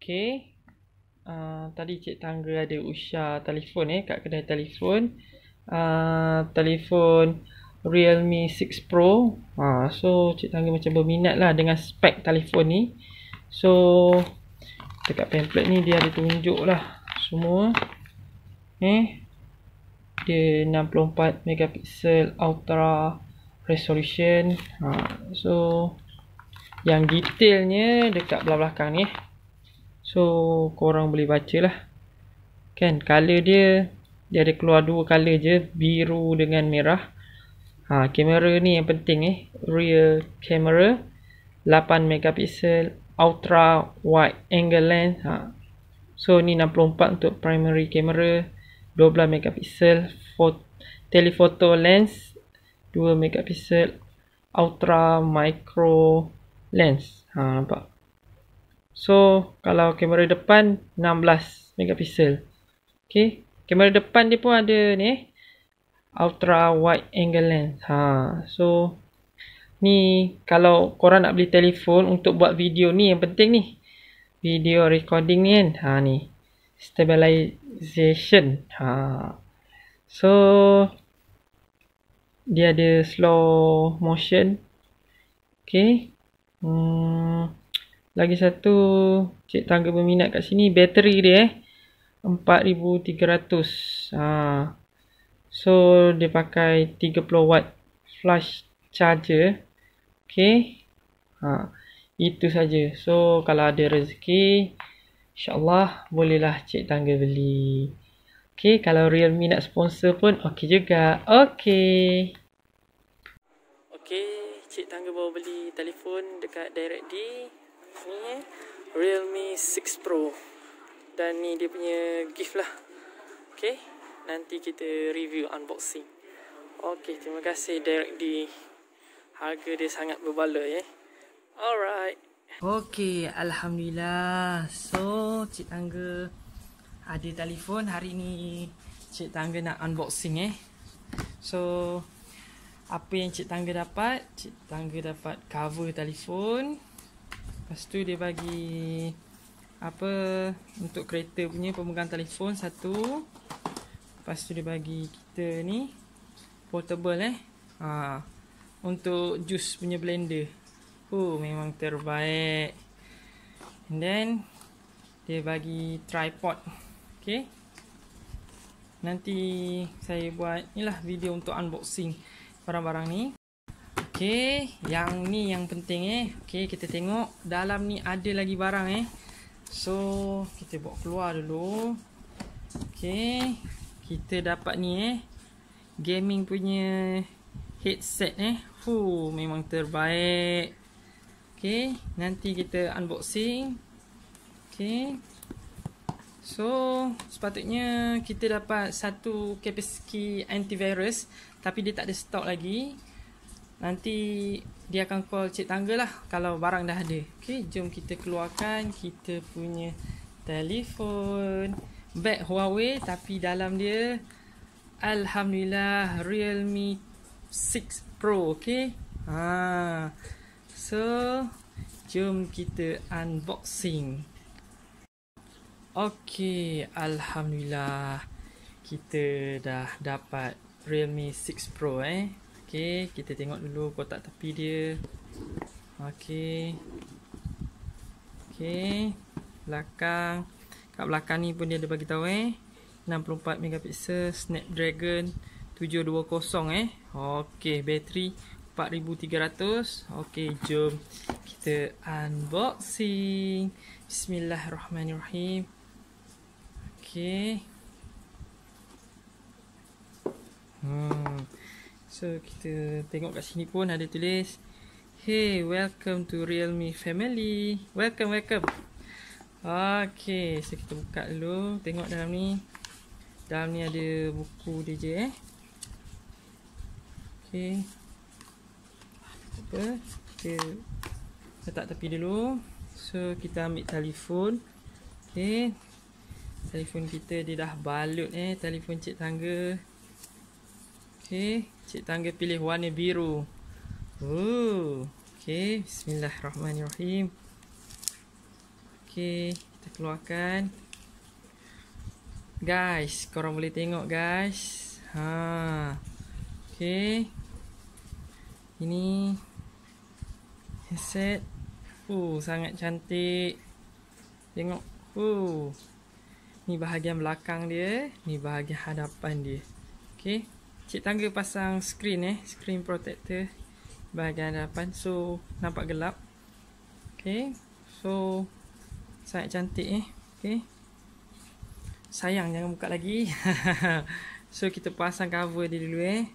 Okay. Uh, ah, tadi cik tangga ada Usha telefon eh kat kedai telefon. Uh, telefon Realme 6 Pro. Uh, so cik tangga macam berminat lah dengan spek telefon ni. So dekat pamphlet ni dia ada tunjuk lah semua. Eh. Dia 64 megapiksel ultra resolution. Uh, so yang detailnya dekat belakang ni. Eh. So korang boleh baca lah Kan color dia Dia ada keluar dua color je Biru dengan merah ha, Kamera ni yang penting eh Rear camera 8 megapixel Ultra wide angle lens ha. So ni 64 untuk primary camera 12 megapixel Telephoto lens 2 megapixel Ultra micro lens ha, Nampak So, kalau kamera depan 16 megapixel. Okay. Kamera depan dia pun ada ni. Eh. Ultra wide angle lens. Ha. So, ni kalau korang nak beli telefon untuk buat video ni yang penting ni. Video recording ni kan. Ha ni. Stabilization. Ha. So, dia ada slow motion. Okay. Hmm. Lagi satu cik tangga berminat kat sini bateri dia eh 4300. Ha. So dia pakai 30 watt flash charger. Okay. Ha. Itu saja. So kalau ada rezeki insyaAllah bolehlah cik tangga beli. Okay, kalau Realme nak sponsor pun okey juga. Okey. Okey, cik tangga baru beli telefon dekat Direct D. Ni Realme 6 Pro Dan ni dia punya gift lah Okay Nanti kita review unboxing Okay terima kasih Derek D Harga dia sangat berbaloi eh Alright Okay Alhamdulillah So Cik Tangga Ada telefon hari ni Cik Tangga nak unboxing eh So apa yang Cik Tangga dapat? Cik Tangga dapat cover telefon. Lepas tu dia bagi apa untuk kereta punya pemegang telefon satu. Lepas tu dia bagi kita ni portable eh. Ha untuk jus punya blender. Oh uh, memang terbaik. And then dia bagi tripod. Okay. Nanti saya buat inilah video untuk unboxing barang-barang ni. Okey, yang ni yang penting eh. Okey, kita tengok dalam ni ada lagi barang eh. So, kita buat keluar dulu. Okey, kita dapat ni eh. Gaming punya headset eh. Fu, memang terbaik. Okey, nanti kita unboxing. Okey. So, sepatutnya kita dapat satu Kaspersky antivirus tapi dia tak ada stok lagi. Nanti dia akan call cik tangga lah kalau barang dah ada. Okey, jom kita keluarkan kita punya telefon. Beg Huawei tapi dalam dia alhamdulillah Realme 6 Pro, okey. Ha. So, jom kita unboxing. Okey, alhamdulillah kita dah dapat Realme 6 Pro eh. Ok, kita tengok dulu kotak tepi dia Ok Ok Belakang Kat belakang ni pun dia ada bagi tahu eh 64MP Snapdragon 720 eh Ok, bateri 4300 Ok, jom kita unboxing Bismillahirrahmanirrahim Ok Hmm So kita tengok kat sini pun ada tulis Hey, welcome to Realme family Welcome, welcome Okay, so kita buka dulu Tengok dalam ni Dalam ni ada buku dia je eh Okay Apa? Kita letak tepi dulu So, kita ambil telefon Okay Telefon kita dia dah balut eh Telefon cik tangga Okey, cik tangga pilih warna biru. Ooh. Okey, bismillahirrahmanirrahim. Okey, kita keluarkan. Guys, korang boleh tengok guys. Ha. Okey. Ini headset. Oh, sangat cantik. Tengok. Oh, Ni bahagian belakang dia, ni bahagian hadapan dia. Okey. Cik tangga pasang screen eh Screen protector Bahagian depan So nampak gelap Okay So Sangat cantik eh Okay Sayang jangan buka lagi So kita pasang cover dia dulu eh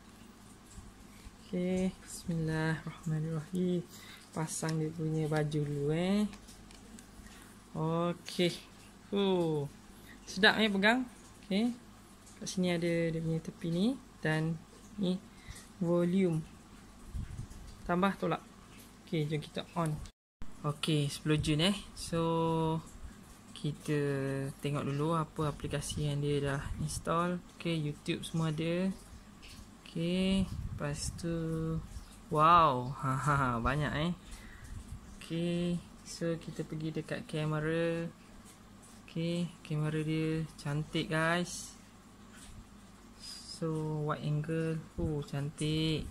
Okay Bismillahirrahmanirrahim Pasang dia punya baju dulu eh Okay Oh, Sedap eh pegang Okay Kat sini ada dia punya tepi ni dan ni volume tambah tolak ok jom kita on ok 10 Jun eh so kita tengok dulu apa aplikasi yang dia dah install ok youtube semua ada ok lepas tu wow haha, banyak eh ok so kita pergi dekat kamera ok kamera dia cantik guys So white angle Oh cantik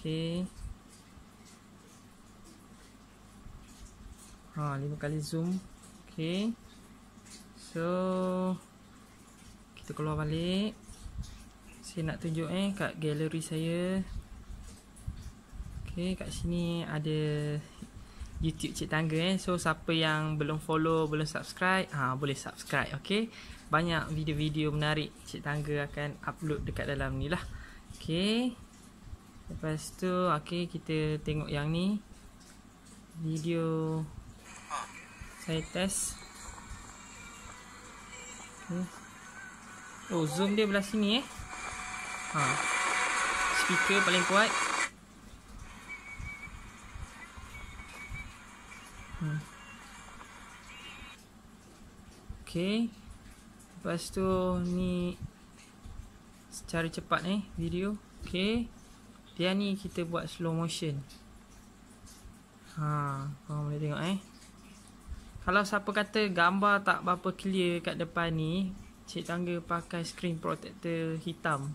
Okay Ha, lima kali zoom Okay So Kita keluar balik Saya nak tunjuk eh Kat gallery saya Okay kat sini ada YouTube Cik Tangga eh. So siapa yang belum follow, belum subscribe, ha boleh subscribe, okey. Banyak video-video menarik Cik Tangga akan upload dekat dalam ni lah. Okey. Lepas tu, okey kita tengok yang ni. Video saya test. Okay. Oh, zoom dia belah sini eh. Ha. Speaker paling kuat. Hmm. ok lepas tu ni secara cepat ni eh, video ok dia ni kita buat slow motion ha, korang boleh tengok eh kalau siapa kata gambar tak berapa clear kat depan ni cik tangga pakai screen protector hitam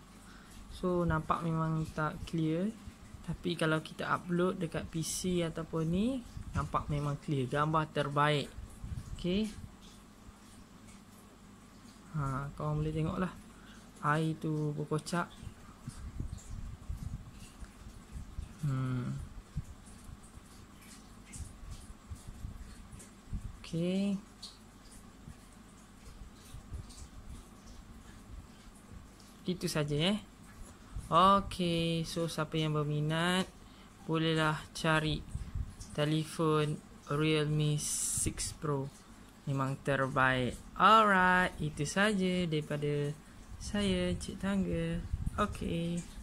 so nampak memang tak clear tapi kalau kita upload dekat PC ataupun ni Nampak memang clear Gambar terbaik Okay ha, Korang boleh tengok lah Air tu berkocak hmm. Okay Itu saja eh Okey, so siapa yang berminat bolehlah cari telefon Realme 6 Pro. Memang terbaik. Alright, itu saja daripada saya Cik Tangga. Okey.